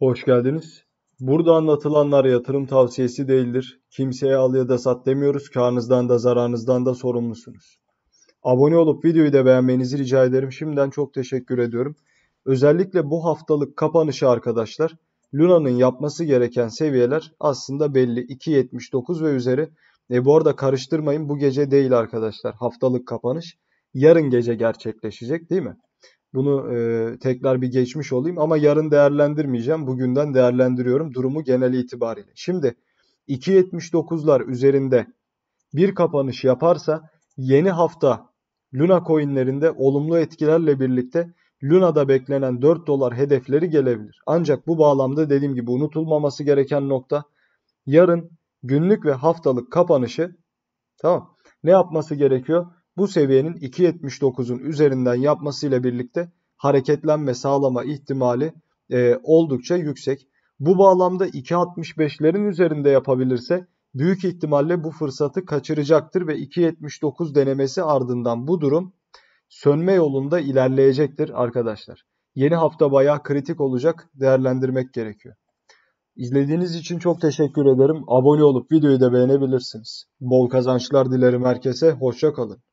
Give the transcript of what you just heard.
Hoş geldiniz. Burada anlatılanlar yatırım tavsiyesi değildir. Kimseye al ya da sat demiyoruz. Karnınızdan da zararınızdan da sorumlusunuz. Abone olup videoyu da beğenmenizi rica ederim. Şimdiden çok teşekkür ediyorum. Özellikle bu haftalık kapanışı arkadaşlar. Luna'nın yapması gereken seviyeler aslında belli. 2.79 ve üzeri. E bu arada karıştırmayın bu gece değil arkadaşlar. Haftalık kapanış yarın gece gerçekleşecek değil mi? Bunu e, tekrar bir geçmiş olayım ama yarın değerlendirmeyeceğim. Bugünden değerlendiriyorum durumu genel itibariyle. Şimdi 2.79'lar üzerinde bir kapanış yaparsa yeni hafta Luna coinlerinde olumlu etkilerle birlikte Luna'da beklenen 4 dolar hedefleri gelebilir. Ancak bu bağlamda dediğim gibi unutulmaması gereken nokta yarın günlük ve haftalık kapanışı tamam ne yapması gerekiyor? Bu seviyenin 2.79'un üzerinden yapmasıyla birlikte hareketlenme sağlama ihtimali e, oldukça yüksek. Bu bağlamda 2.65'lerin üzerinde yapabilirse büyük ihtimalle bu fırsatı kaçıracaktır ve 2.79 denemesi ardından bu durum sönme yolunda ilerleyecektir arkadaşlar. Yeni hafta baya kritik olacak değerlendirmek gerekiyor. İzlediğiniz için çok teşekkür ederim. Abone olup videoyu da beğenebilirsiniz. Bol kazançlar dilerim herkese. Hoşça kalın.